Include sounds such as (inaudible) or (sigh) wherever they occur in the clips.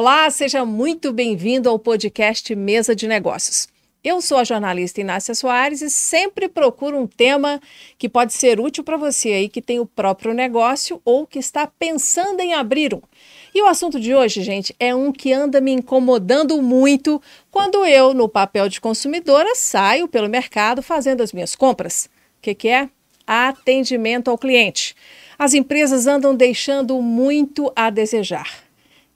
Olá, seja muito bem-vindo ao podcast Mesa de Negócios. Eu sou a jornalista Inácia Soares e sempre procuro um tema que pode ser útil para você aí que tem o próprio negócio ou que está pensando em abrir um. E o assunto de hoje, gente, é um que anda me incomodando muito quando eu, no papel de consumidora, saio pelo mercado fazendo as minhas compras. O que, que é? Atendimento ao cliente. As empresas andam deixando muito a desejar.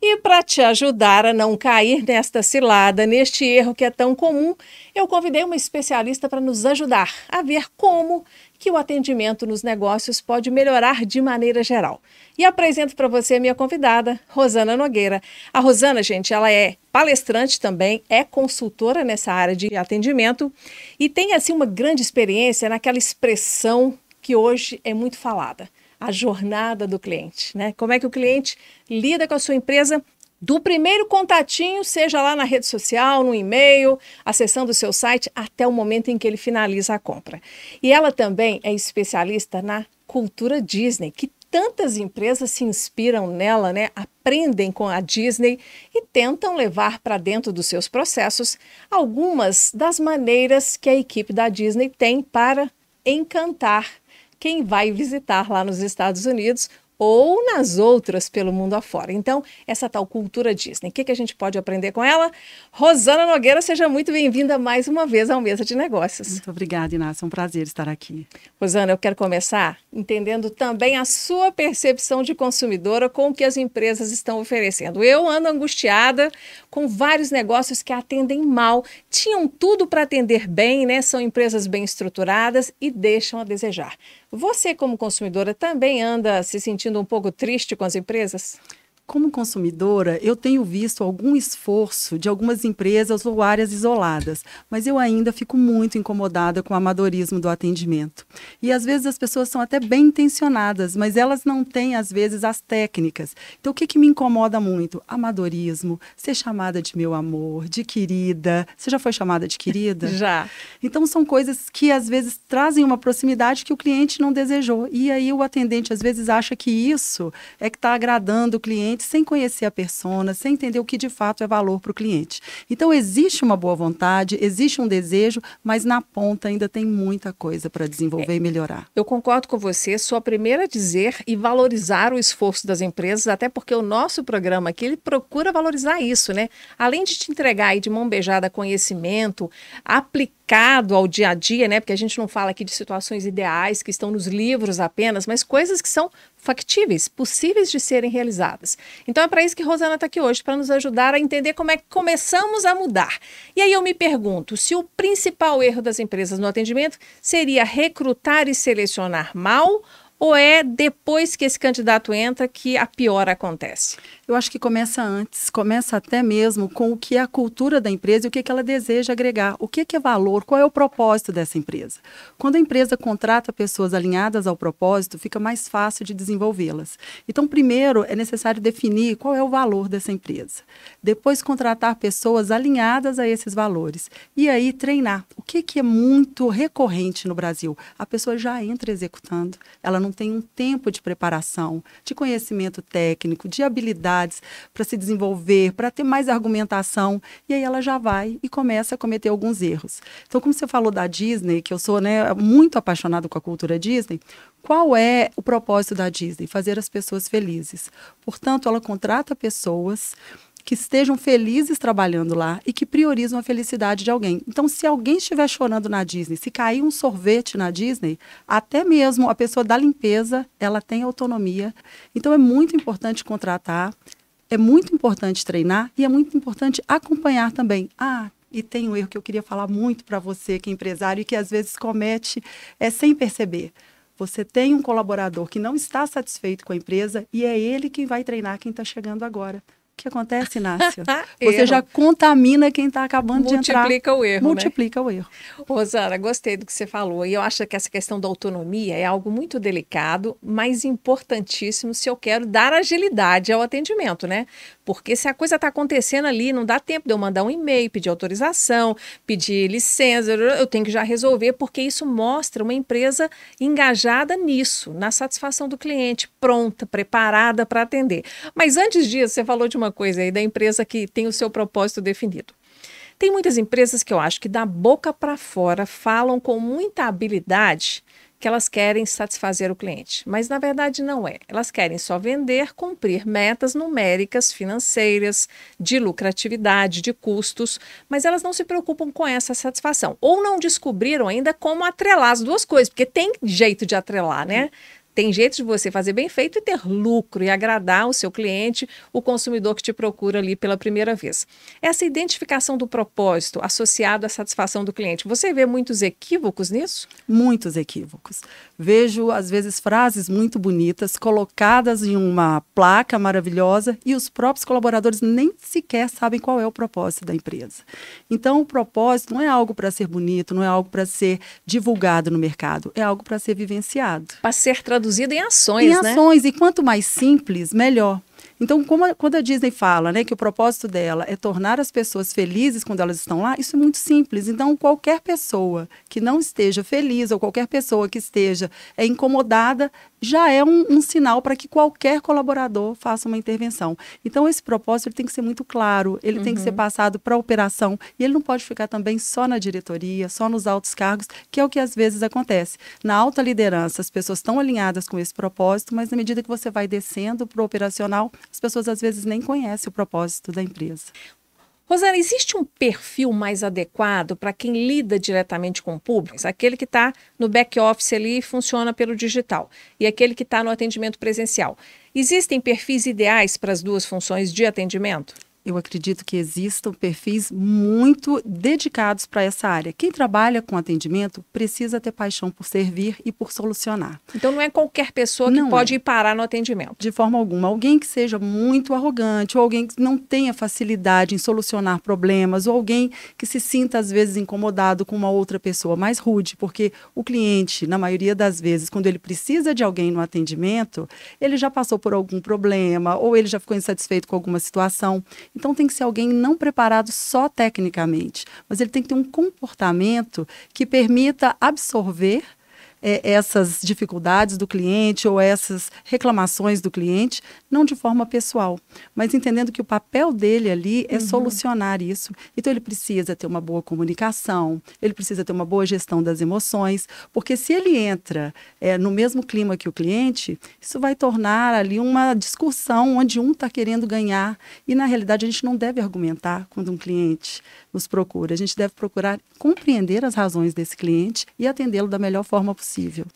E para te ajudar a não cair nesta cilada, neste erro que é tão comum, eu convidei uma especialista para nos ajudar a ver como que o atendimento nos negócios pode melhorar de maneira geral. E apresento para você a minha convidada, Rosana Nogueira. A Rosana, gente, ela é palestrante também, é consultora nessa área de atendimento e tem assim uma grande experiência naquela expressão que hoje é muito falada a jornada do cliente, né? Como é que o cliente lida com a sua empresa do primeiro contatinho, seja lá na rede social, no e-mail, acessando o seu site, até o momento em que ele finaliza a compra. E ela também é especialista na cultura Disney, que tantas empresas se inspiram nela, né? Aprendem com a Disney e tentam levar para dentro dos seus processos algumas das maneiras que a equipe da Disney tem para encantar quem vai visitar lá nos Estados Unidos ou nas outras pelo mundo afora. Então, essa tal cultura Disney, o que, que a gente pode aprender com ela? Rosana Nogueira, seja muito bem-vinda mais uma vez ao Mesa de Negócios. Muito obrigada, Inácio. É um prazer estar aqui. Rosana, eu quero começar entendendo também a sua percepção de consumidora com o que as empresas estão oferecendo. Eu ando angustiada com vários negócios que atendem mal, tinham tudo para atender bem, né? São empresas bem estruturadas e deixam a desejar. Você, como consumidora, também anda se sentindo um pouco triste com as empresas? como consumidora, eu tenho visto algum esforço de algumas empresas ou áreas isoladas, mas eu ainda fico muito incomodada com o amadorismo do atendimento. E às vezes as pessoas são até bem intencionadas, mas elas não têm, às vezes, as técnicas. Então, o que, que me incomoda muito? Amadorismo, ser chamada de meu amor, de querida. Você já foi chamada de querida? (laughs) já. Então, são coisas que às vezes trazem uma proximidade que o cliente não desejou. E aí o atendente às vezes acha que isso é que está agradando o cliente cliente sem conhecer a persona, sem entender o que de fato é valor para o cliente. Então, existe uma boa vontade, existe um desejo, mas na ponta ainda tem muita coisa para desenvolver é, e melhorar. Eu concordo com você, sou a primeira a dizer e valorizar o esforço das empresas, até porque o nosso programa aqui ele procura valorizar isso, né? Além de te entregar aí de mão beijada conhecimento, aplicar aplicado ao dia a dia, né? Porque a gente não fala aqui de situações ideais que estão nos livros apenas, mas coisas que são factíveis, possíveis de serem realizadas. Então é para isso que Rosana está aqui hoje, para nos ajudar a entender como é que começamos a mudar. E aí eu me pergunto se o principal erro das empresas no atendimento seria recrutar e selecionar mal ou é depois que esse candidato entra que a pior acontece? eu acho que começa antes, começa até mesmo com o que é a cultura da empresa e o que, é que ela deseja agregar, o que é, que é valor, qual é o propósito dessa empresa. Quando a empresa contrata pessoas alinhadas ao propósito, fica mais fácil de desenvolvê-las. Então, primeiro é necessário definir qual é o valor dessa empresa, depois contratar pessoas alinhadas a esses valores e aí treinar. O que, é que é muito recorrente no Brasil? A pessoa já entra executando, ela não tem um tempo de preparação, de conhecimento técnico, de habilidade para se desenvolver, para ter mais argumentação. E aí ela já vai e começa a cometer alguns erros. Então, como você falou da Disney, que eu sou né, muito apaixonado com a cultura Disney, qual é o propósito da Disney? Fazer as pessoas felizes. Portanto, ela contrata pessoas que estejam felizes trabalhando lá e que priorizam a felicidade de alguém. Então, se alguém estiver chorando na Disney, se cair um sorvete na Disney, até mesmo a pessoa da limpeza, ela tem autonomia. Então, é muito importante contratar, é muito importante treinar e é muito importante acompanhar também. Ah, e tem um erro que eu queria falar muito para você, que é empresário e que às vezes comete é sem perceber. Você tem um colaborador que não está satisfeito com a empresa e é ele quem vai treinar quem está chegando agora que acontece, Inácio? (laughs) Você já contamina quem está acabando Multiplica de entrar. Multiplica o erro. Né? Multiplica né? o erro. Rosana, gostei do que você falou. E eu acho que essa questão da autonomia é algo muito delicado, mas importantíssimo se eu quero dar agilidade ao atendimento, né? Porque se a coisa está acontecendo ali, não dá tempo de eu mandar um e-mail, pedir autorização, pedir licença, eu tenho que já resolver, porque isso mostra uma empresa engajada nisso, na satisfação do cliente, pronta, preparada para atender. Mas antes disso, você falou de uma uma coisa aí da empresa que tem o seu propósito definido. Tem muitas empresas que eu acho que da boca para fora falam com muita habilidade que elas querem satisfazer o cliente, mas na verdade não é. Elas querem só vender, cumprir metas numéricas, financeiras, de lucratividade, de custos, mas elas não se preocupam com essa satisfação. Ou não descobriram ainda como atrelar as duas coisas, porque tem jeito de atrelar, né? Sim. Tem jeito de você fazer bem feito e ter lucro e agradar o seu cliente, o consumidor que te procura ali pela primeira vez. Essa identificação do propósito associado à satisfação do cliente, você vê muitos equívocos nisso? Muitos equívocos. Vejo, às vezes, frases muito bonitas colocadas em uma placa maravilhosa e os próprios colaboradores nem sequer sabem qual é o propósito da empresa. Então, o propósito não é algo para ser bonito, não é algo para ser divulgado no mercado, é algo para ser vivenciado. Para ser traduzido em ações, em né? ações, e quanto mais simples, melhor. Então, a, quando a Disney fala né, que o propósito dela é tornar as pessoas felizes quando elas estão lá, isso é muito simples. Então, qualquer pessoa que não esteja feliz ou qualquer pessoa que esteja é, incomodada já é um, um sinal para que qualquer colaborador faça uma intervenção. Então, esse propósito tem que ser muito claro, ele uhum. tem que ser uhum. passado para a operação e ele não pode ficar também só na diretoria, só nos altos cargos, que é o que às vezes acontece. Na alta liderança, as pessoas estão alinhadas com esse propósito, mas na medida que você vai descendo para o operacional, as pessoas às vezes nem conhecem o propósito da empresa. Rosana, existe um perfil mais adequado para quem lida diretamente com o público? Aquele que está no back-office ali e funciona pelo digital, e aquele que está no atendimento presencial. Existem perfis ideais para as duas funções de atendimento? eu acredito que existam perfis muito dedicados para essa área. Quem trabalha com atendimento precisa ter paixão por servir e por solucionar. Então não é qualquer pessoa que é. pode é. ir parar no atendimento. De forma alguma. Alguém que seja muito arrogante, ou alguém que não tenha facilidade em solucionar problemas, ou alguém que se sinta às vezes incomodado com uma outra pessoa mais rude, porque o cliente, na maioria das vezes, quando ele precisa de alguém no atendimento, ele já passou por algum problema ou ele já ficou insatisfeito com alguma situação. Então tem que ser alguém não preparado só tecnicamente, mas ele tem que ter um comportamento que permita absorver é, essas dificuldades do cliente ou essas reclamações do cliente, não de forma pessoal, mas entendendo que o papel dele ali é uhum. solucionar isso. Então ele precisa ter uma boa comunicação, ele precisa ter uma boa gestão das emoções, porque se ele entra é, no mesmo clima que o cliente, isso vai tornar ali uma discussão onde um está querendo ganhar e na realidade a gente não deve argumentar quando um cliente nos procura. A gente deve procurar compreender as razões desse cliente e atendê-lo da melhor forma possível possível.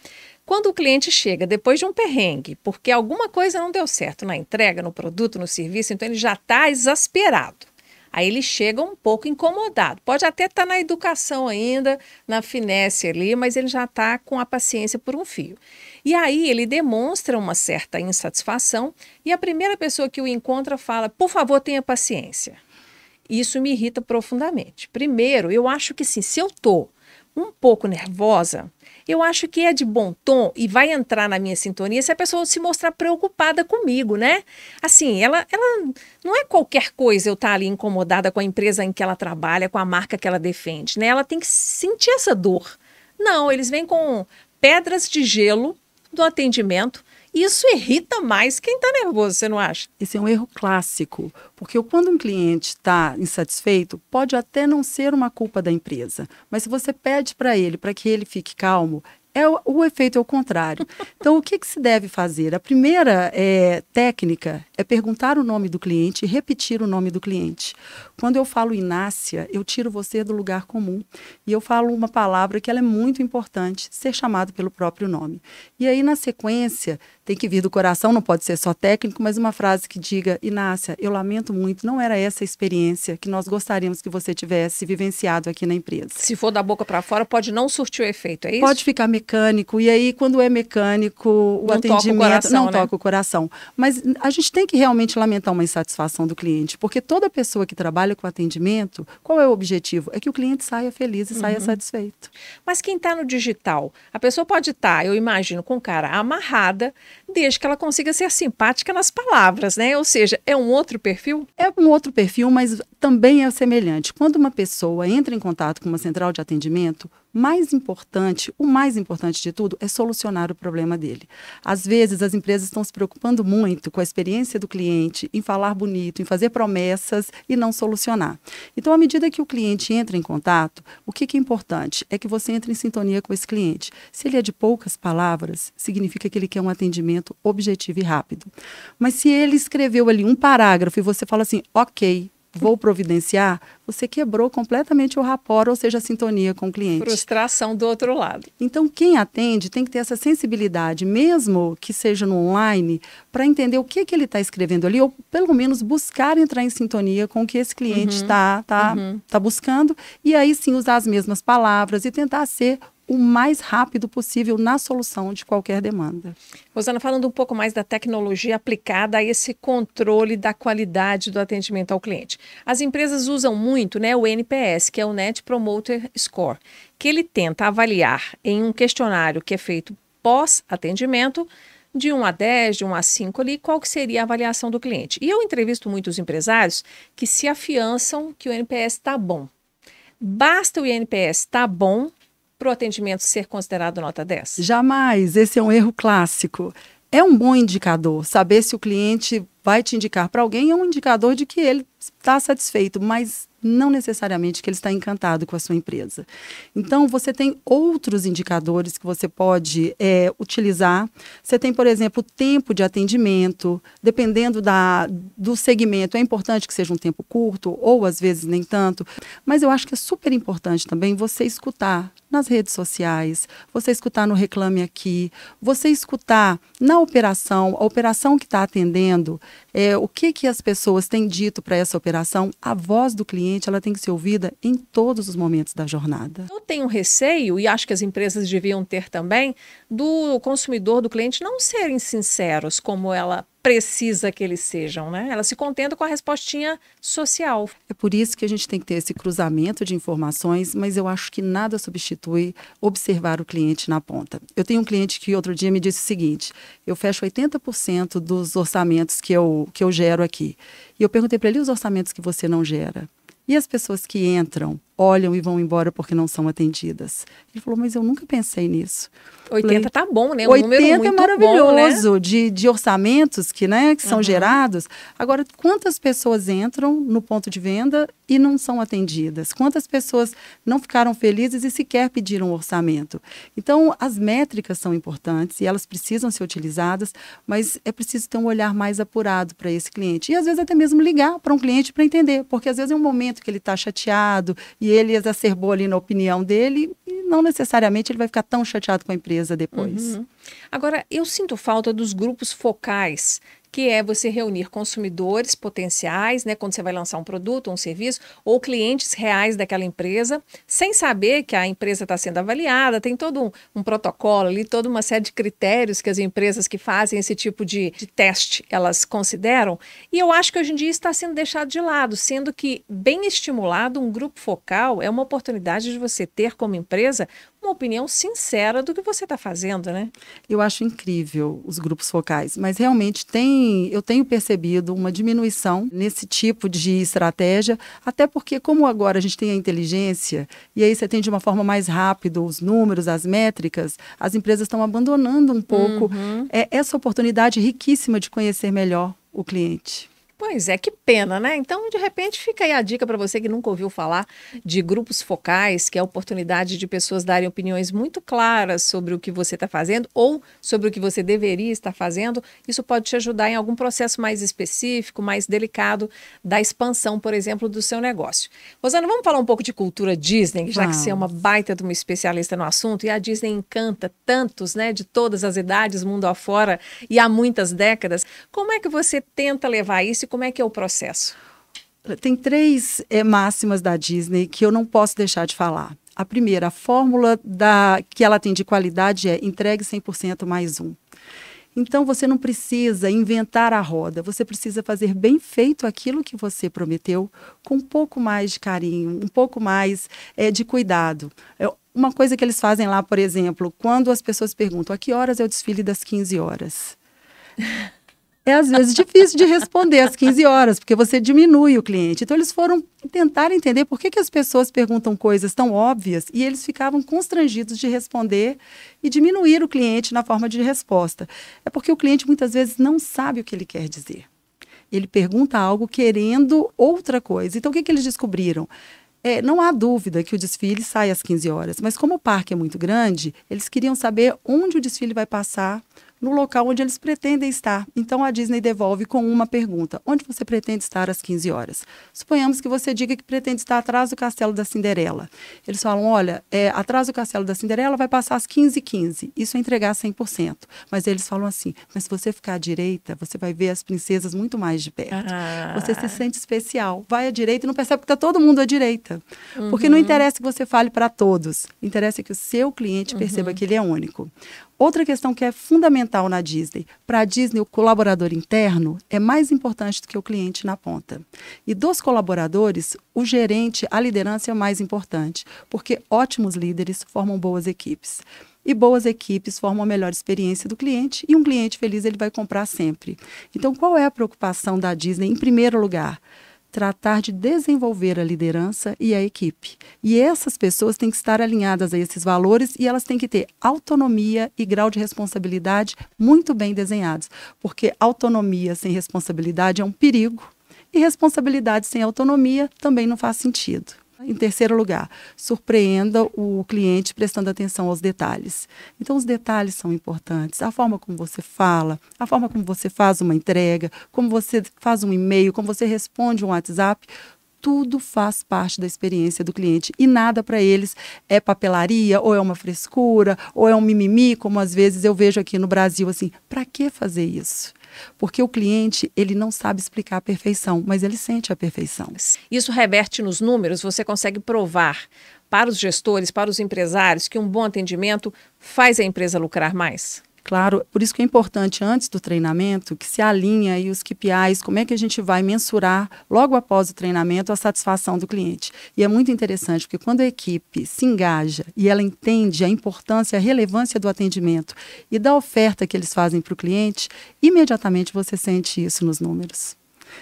Quando o cliente chega depois de um perrengue, porque alguma coisa não deu certo na entrega, no produto, no serviço, então ele já está exasperado. Aí ele chega um pouco incomodado. Pode até estar tá na educação ainda, na finesse ali, mas ele já está com a paciência por um fio. E aí ele demonstra uma certa insatisfação e a primeira pessoa que o encontra fala: por favor, tenha paciência. Isso me irrita profundamente. Primeiro, eu acho que sim, se eu estou um pouco nervosa, eu acho que é de bom tom e vai entrar na minha sintonia se a pessoa se mostrar preocupada comigo, né? Assim, ela, ela não é qualquer coisa eu estar tá ali incomodada com a empresa em que ela trabalha, com a marca que ela defende, né? Ela tem que sentir essa dor. Não, eles vêm com pedras de gelo do atendimento isso irrita mais quem está nervoso, você não acha? Esse é um erro clássico, porque quando um cliente está insatisfeito, pode até não ser uma culpa da empresa, mas se você pede para ele, para que ele fique calmo, é o, o efeito ao é contrário. Então, o que, que, se deve fazer? A primeira é, técnica é perguntar o nome do cliente e repetir o nome do cliente. Quando eu falo Inácia, eu tiro você do lugar comum e eu falo uma palavra que ela é muito importante, ser chamado pelo próprio nome. E aí, na sequência, tem que vir do coração, não pode ser só técnico, mas uma frase que diga: Inácia, eu lamento muito, não era essa a experiência que nós gostaríamos que você tivesse vivenciado aqui na empresa. Se for da boca para fora, pode não surtir o efeito, é isso? Pode ficar mecânico mecânico, e aí quando é mecânico, o não atendimento toca o coração, não né? toca o né? coração. Mas a gente tem que realmente lamentar uma insatisfação do cliente, porque toda pessoa que trabalha com atendimento, qual é o objetivo? É que o cliente saia feliz e uhum. saia satisfeito. Mas quem está no digital, a pessoa pode estar, tá, eu imagino, com cara amarrada, desde que ela consiga ser simpática nas palavras, né? Ou seja, é um outro perfil? É um outro perfil, mas também é semelhante. Quando uma pessoa entra em contato com uma central de atendimento, mais importante, o mais importante de tudo, é solucionar o problema dele. Às vezes, as empresas estão se preocupando muito com a experiência do cliente, em falar bonito, em fazer promessas e não solucionar. Então, à medida que o cliente entra em contato, o que, que é importante? É que você entre em sintonia com esse cliente. Se ele é de poucas palavras, significa que ele quer um atendimento objetivo e rápido. Mas se ele escreveu ali um parágrafo e você fala assim, ok, vou providenciar, você quebrou completamente o rapport, ou seja, a sintonia com o cliente. Frustração do outro lado. Então, quem atende tem que ter essa sensibilidade, mesmo que seja no online, para entender o que, que ele está escrevendo ali, ou pelo menos buscar entrar em sintonia com o que esse cliente está uhum. tá, tá, uhum. tá buscando, e aí sim usar as mesmas palavras e tentar ser o mais rápido possível na solução de qualquer demanda. Rosana, falando um pouco mais da tecnologia aplicada a esse controle da qualidade do atendimento ao cliente. As empresas usam muito né, o NPS, que é o Net Promoter Score, que ele tenta avaliar em um questionário que é feito pós-atendimento, de 1 a 10, de 1 a 5 ali, qual que seria a avaliação do cliente. E eu entrevisto muitos empresários que se afiançam que o NPS está bom. Basta o INPS estar tá bom para o atendimento ser considerado nota 10? Jamais, esse é um erro clássico. É um bom indicador. Saber se o cliente vai te indicar para alguém é um indicador de que ele está satisfeito, mas não necessariamente que ele está encantado com a sua empresa. Então, você tem outros indicadores que você pode é, utilizar. Você tem, por exemplo, o tempo de atendimento. Dependendo da, do segmento, é importante que seja um tempo curto ou às vezes nem tanto. Mas eu acho que é super importante também você escutar nas redes sociais, você escutar no Reclame Aqui, você escutar na operação, a operação que está atendendo, é, o que, que as pessoas têm dito para essa operação, a voz do cliente cliente ela tem que ser ouvida em todos os momentos da jornada. Eu tenho receio, e acho que as empresas deviam ter também, do consumidor, do cliente não serem sinceros como ela precisa que eles sejam, né? Ela se contenta com a respostinha social. É por isso que a gente tem que ter esse cruzamento de informações, mas eu acho que nada substitui observar o cliente na ponta. Eu tenho um cliente que outro dia me disse o seguinte: eu fecho 80% dos orçamentos que eu, que eu gero aqui. E eu perguntei para ele os orçamentos que você não gera. E as pessoas que entram olham e vão embora porque não são atendidas. Ele falou, mas eu nunca pensei nisso. 80 Falei, tá bom, né? Um 80 é maravilhoso bom, né? de, de orçamentos que, né, que são uhum. gerados. Agora, quantas pessoas entram no ponto de venda e não são atendidas? Quantas pessoas não ficaram felizes e sequer pediram um orçamento? Então, as métricas são importantes e elas precisam ser utilizadas, mas é preciso ter um olhar mais apurado para esse cliente. E às vezes até mesmo ligar para um cliente para entender, porque às vezes é um momento que ele está chateado e e ele exacerbou ali na opinião dele e não necessariamente ele vai ficar tão chateado com a empresa depois. Uhum. Agora, eu sinto falta dos grupos focais que é você reunir consumidores potenciais, né, quando você vai lançar um produto, um serviço, ou clientes reais daquela empresa, sem saber que a empresa está sendo avaliada, tem todo um, um, protocolo ali, toda uma série de critérios que as empresas que fazem esse tipo de, de teste, elas consideram, e eu acho que hoje em dia está sendo deixado de lado, sendo que bem estimulado, um grupo focal é uma oportunidade de você ter como empresa uma opinião sincera do que você está fazendo, né? Eu acho incrível os grupos focais, mas realmente tem, eu tenho percebido uma diminuição nesse tipo de estratégia, até porque como agora a gente tem a inteligência e aí você tem de uma forma mais rápida os números, as métricas, as empresas estão abandonando um pouco uhum. É, essa oportunidade riquíssima de conhecer melhor o cliente. Pois é, que pena, né? Então, de repente, fica aí a dica para você que nunca ouviu falar de grupos focais, que é a oportunidade de pessoas darem opiniões muito claras sobre o que você está fazendo ou sobre o que você deveria estar fazendo. Isso pode te ajudar em algum processo mais específico, mais delicado da expansão, por exemplo, do seu negócio. Rosana, vamos falar um pouco de cultura Disney, já que você é uma baita de uma especialista no assunto e a Disney encanta tantos, né, de todas as idades, mundo afora e há muitas décadas. Como é que você tenta levar isso? e como é que é o processo? Tem três é, máximas da Disney que eu não posso deixar de falar. A primeira, a fórmula da, que ela tem de qualidade é entregue 100% mais um. Então você não precisa inventar a roda, você precisa fazer bem feito aquilo que você prometeu, com um pouco mais de carinho, um pouco mais é, de cuidado. É uma coisa que eles fazem lá, por exemplo, quando as pessoas perguntam a que horas é o desfile das 15 horas é às vezes difícil de responder às 15 horas, porque você diminui o cliente. Então, eles foram tentar entender por que, que as pessoas perguntam coisas tão óbvias e eles ficavam constrangidos de responder e diminuir o cliente na forma de resposta. É porque o cliente muitas vezes não sabe o que ele quer dizer. Ele pergunta algo querendo outra coisa. Então, o que, que eles descobriram? É, não há dúvida que o desfile sai às 15 horas, mas como o parque é muito grande, eles queriam saber onde o desfile vai passar, no local onde eles pretendem estar. Então a Disney devolve com uma pergunta: onde você pretende estar às 15 horas? Suponhamos que você diga que pretende estar atrás do Castelo da Cinderela. Eles falam: olha, é, atrás do Castelo da Cinderela vai passar às 15h15. 15. Isso é entregar 100%. Mas eles falam assim: mas se você ficar à direita, você vai ver as princesas muito mais de perto. Ah. Você se sente especial. Vai à direita e não percebe que está todo mundo à direita. Uhum. Porque não uhum. interessa que você fale para todos, interessa que o seu cliente perceba uhum. que ele é único. Outra questão que é fundamental na Disney. Para a Disney, o colaborador interno é mais importante do que o cliente na ponta. E dos colaboradores, o gerente, a liderança é o mais importante, porque ótimos líderes formam boas equipes e boas equipes formam a melhor experiência do cliente e um cliente feliz ele vai comprar sempre. Então, qual é a preocupação da Disney em primeiro lugar? tratar de desenvolver a liderança e a equipe. E essas pessoas têm que estar alinhadas a esses valores e elas têm que ter autonomia e grau de responsabilidade muito bem desenhados, porque autonomia sem responsabilidade é um perigo e responsabilidade sem autonomia também não faz sentido. Em terceiro lugar, surpreenda o cliente prestando atenção aos detalhes. Então, os detalhes são importantes. A forma como você fala, a forma como você faz uma entrega, como você faz um e-mail, como você responde um WhatsApp, tudo faz parte da experiência do cliente e nada para eles é papelaria ou é uma frescura ou é um mimimi, como às vezes eu vejo aqui no Brasil assim, para que fazer isso? Porque o cliente, ele não sabe explicar a perfeição, mas ele sente a perfeição. Isso reverte nos números, você consegue provar para os gestores, para os empresários, que um bom atendimento faz a empresa lucrar mais? Claro, por isso que é importante antes do treinamento que se alinhe aí os KPIs, como é que a gente vai mensurar logo após o treinamento a satisfação do cliente. E é muito interessante porque quando a equipe se engaja e ela entende a importância, a relevância do atendimento e da oferta que eles fazem para o cliente, imediatamente você sente isso nos números.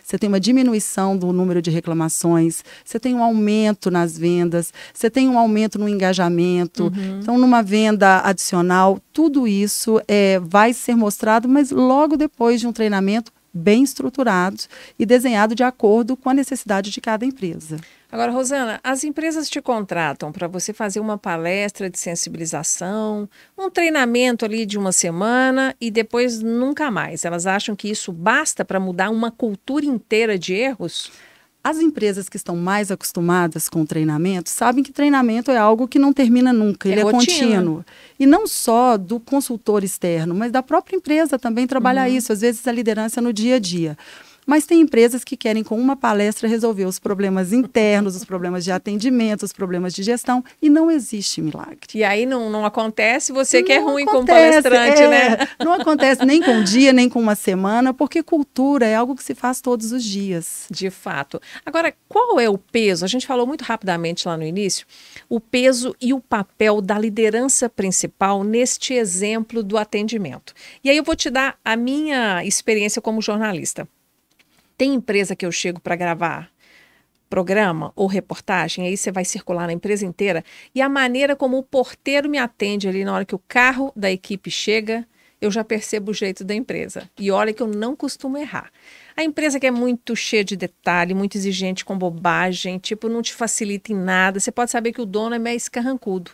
Você tem uma diminuição do número de reclamações, você tem um aumento nas vendas, você tem um aumento no engajamento. Uhum. Então, numa venda adicional, tudo isso é, vai ser mostrado, mas logo depois de um treinamento bem estruturado e desenhado de acordo com a necessidade de cada empresa. Agora, Rosana, as empresas te contratam para você fazer uma palestra de sensibilização, um treinamento ali de uma semana e depois nunca mais. Elas acham que isso basta para mudar uma cultura inteira de erros? As empresas que estão mais acostumadas com treinamento sabem que treinamento é algo que não termina nunca, é ele é rotina. é contínuo. E não só do consultor externo, mas da própria empresa também trabalhar uhum. isso, às vezes a liderança no dia a dia. Mas tem empresas que querem, com uma palestra, resolver os problemas internos, os problemas de atendimento, os problemas de gestão, e não existe milagre. E aí não, não acontece, você não que é ruim acontece, como né? palestrante, é, né? Não acontece nem com um dia, nem com uma semana, porque cultura é algo que se faz todos os dias. De fato. Agora, qual é o peso? A gente falou muito rapidamente lá no início, o peso e o papel da liderança principal neste exemplo do atendimento. E aí eu vou te dar a minha experiência como jornalista. Tem empresa que eu chego para gravar programa ou reportagem, aí você vai circular na empresa inteira e a maneira como o porteiro me atende ali na hora que o carro da equipe chega, eu já percebo o jeito da empresa. E olha que eu não costumo errar. A empresa que é muito cheia de detalhe, muito exigente com bobagem, tipo, não te facilita em nada, você pode saber que o dono é meio escarrancudo.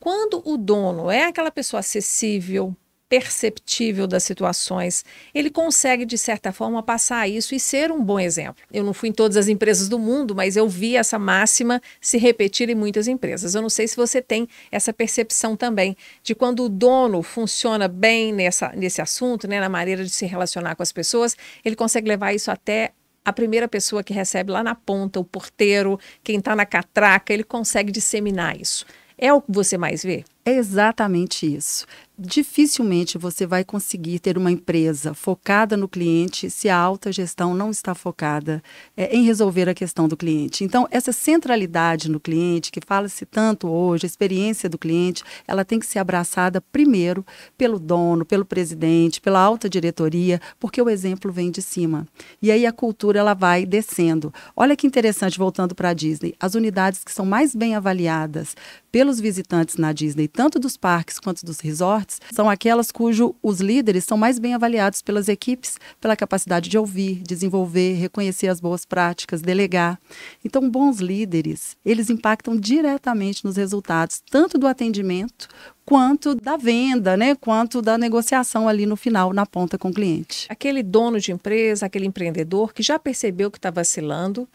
Quando o dono é aquela pessoa acessível, perceptível das situações, ele consegue, de certa forma, passar isso e ser um bom exemplo. Eu não fui em todas as empresas do mundo, mas eu vi essa máxima se repetir em muitas empresas. Eu não sei se você tem essa percepção também de quando o dono funciona bem nessa, nesse assunto, né, na maneira de se relacionar com as pessoas, ele consegue levar isso até a primeira pessoa que recebe lá na ponta, o porteiro, quem está na catraca, ele consegue disseminar isso. É o que você mais vê? É exatamente isso. Dificilmente você vai conseguir ter uma empresa focada no cliente se a alta gestão não está focada é, em resolver a questão do cliente. Então, essa centralidade no cliente, que fala-se tanto hoje, a experiência do cliente, ela tem que ser abraçada primeiro pelo dono, pelo presidente, pela alta diretoria, porque o exemplo vem de cima. E aí a cultura ela vai descendo. Olha que interessante, voltando para a Disney, as unidades que são mais bem avaliadas pelos visitantes na Disney, tanto dos parques quanto dos resorts, são aquelas cujo os líderes são mais bem avaliados pelas equipes pela capacidade de ouvir, desenvolver, reconhecer as boas práticas, delegar. Então, bons líderes, eles impactam diretamente nos resultados, tanto do atendimento quanto da venda, né? Quanto da negociação ali no final, na ponta com o cliente. Aquele dono de empresa, aquele empreendedor que já percebeu que está vacilando,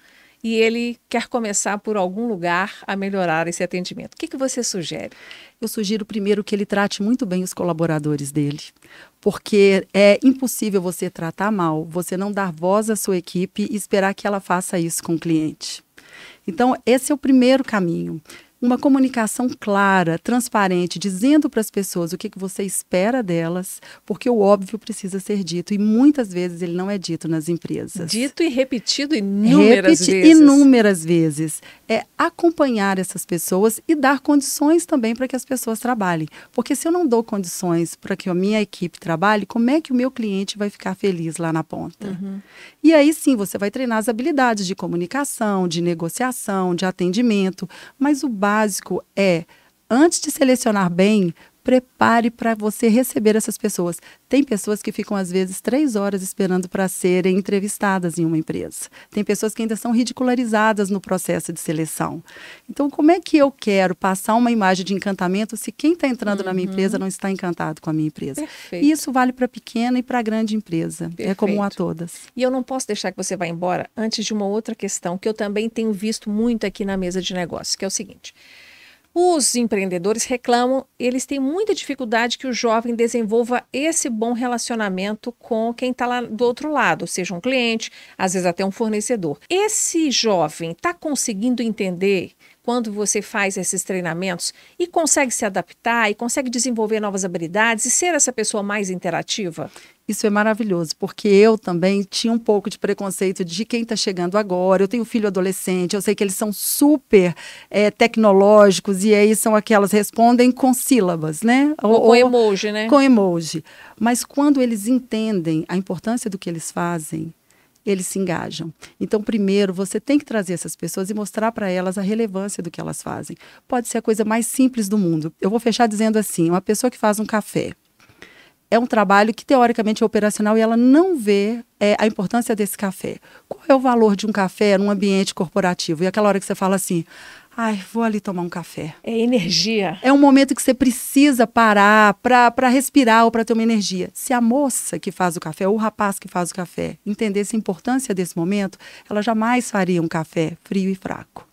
e ele quer começar por algum lugar a melhorar esse atendimento. O que, que você sugere? Eu sugiro primeiro que ele trate muito bem os colaboradores dele, porque é impossível você tratar mal, você não dar voz à sua equipe e esperar que ela faça isso com o cliente. Então, esse é o primeiro caminho uma comunicação clara, transparente, dizendo para as pessoas o que, que você espera delas, porque o óbvio precisa ser dito e muitas vezes ele não é dito nas empresas. Dito e repetido inúmeras Repeti vezes. Inúmeras vezes. É acompanhar essas pessoas e dar condições também para que as pessoas trabalhem. Porque se eu não dou condições para que a minha equipe trabalhe, como é que o meu cliente vai ficar feliz lá na ponta? Uhum. E aí sim você vai treinar as habilidades de comunicação, de negociação, de atendimento, mas o básico básico é, antes de selecionar bem, prepare para você receber essas pessoas. Tem pessoas que ficam, às vezes, três horas esperando para serem entrevistadas em uma empresa. Tem pessoas que ainda são ridicularizadas no processo de seleção. Então, como é que eu quero passar uma imagem de encantamento se quem está entrando uhum. na minha uhum. empresa não está encantado com a minha empresa? Perfeito. E isso vale para pequena e para grande empresa. É Perfeito. É comum a todas. E eu não posso deixar que você vá embora antes de uma outra questão que eu também tenho visto muito aqui na mesa de negócios, que é o seguinte. Os empreendedores reclamam, eles têm muita dificuldade que o jovem desenvolva esse bom relacionamento com quem está lá do outro lado, seja um cliente, às vezes até um fornecedor. Esse jovem está conseguindo entender quando você faz esses treinamentos e consegue se adaptar e consegue desenvolver novas habilidades e ser essa pessoa mais interativa? Isso é maravilhoso, porque eu também tinha um pouco de preconceito de quem está chegando agora. Eu tenho filho adolescente, eu sei que eles são super é, tecnológicos e aí são aquelas respondem com sílabas, né? Ou, ou com emoji, né? Com emoji. Mas quando eles entendem a importância do que eles fazem, eles se engajam. Então, primeiro, você tem que trazer essas pessoas e mostrar para elas a relevância do que elas fazem. Pode ser a coisa mais simples do mundo. Eu vou fechar dizendo assim: uma pessoa que faz um café, é um trabalho que teoricamente é operacional e ela não vê é, a importância desse café. Qual é o valor de um café num ambiente corporativo? E aquela hora que você fala assim, Ai, vou ali tomar um café. É energia. É um momento que você precisa parar para respirar ou para ter uma energia. Se a moça que faz o café ou o rapaz que faz o café entendesse a importância desse momento, ela jamais faria um café frio e fraco.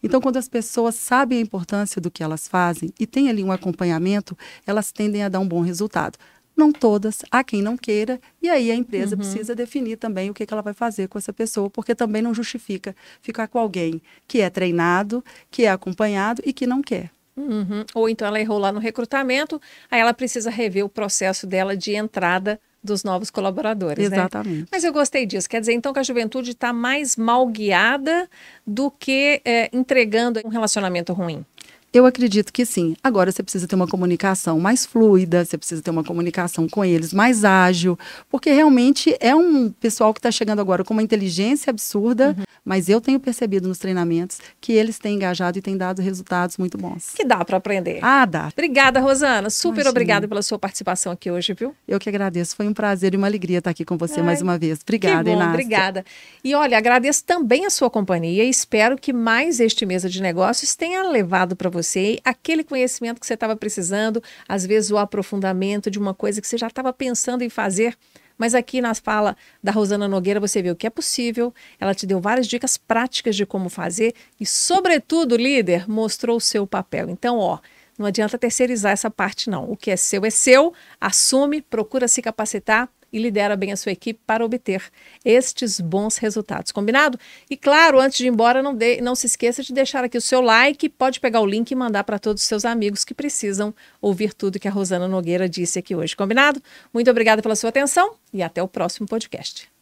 Então, quando as pessoas sabem a importância do que elas fazem e tem ali um acompanhamento, elas tendem a dar um bom resultado não todas, há quem não queira, e aí a empresa uhum. precisa definir também o que, que, ela vai fazer com essa pessoa, porque também não justifica ficar com alguém que é treinado, que é acompanhado e que não quer. Uhum. Ou então ela errou lá no recrutamento, aí ela precisa rever o processo dela de entrada dos novos colaboradores. Né? Exatamente. Né? Mas eu gostei disso. Quer dizer, então, que a juventude está mais mal guiada do que é, entregando um relacionamento ruim. Eu acredito que sim. Agora você precisa ter uma comunicação mais fluida, você precisa ter uma comunicação com eles mais ágil, porque realmente é um pessoal que está chegando agora com uma inteligência absurda, uhum. mas eu tenho percebido nos treinamentos que eles têm engajado e têm dado resultados muito bons. Que dá para aprender. Ah, dá. Obrigada, Rosana. Super Imagina. obrigada pela sua participação aqui hoje, viu? Eu que agradeço. Foi um prazer e uma alegria estar aqui com você Ai, mais uma vez. Obrigada, que bom, Inácio. Obrigada. E olha, agradeço também a sua companhia e espero que mais este Mesa de Negócios tenha levado para você você aquele conhecimento que você estava precisando, às vezes o aprofundamento de uma coisa que você já estava pensando em fazer, mas aqui na fala da Rosana Nogueira você vê o que é possível, ela te deu várias dicas práticas de como fazer e, sobretudo, líder, mostrou o seu papel. Então, ó, não adianta terceirizar essa parte, não. O que é seu é seu, assume, procura se capacitar e lidera bem a sua equipe para obter estes bons resultados. Combinado? E claro, antes de ir embora, não, de, não se esqueça de deixar aqui o seu like, pode pegar o link e mandar para todos os seus amigos que precisam ouvir tudo que a Rosana Nogueira disse aqui hoje. Combinado? Muito obrigada pela sua atenção e até o próximo podcast.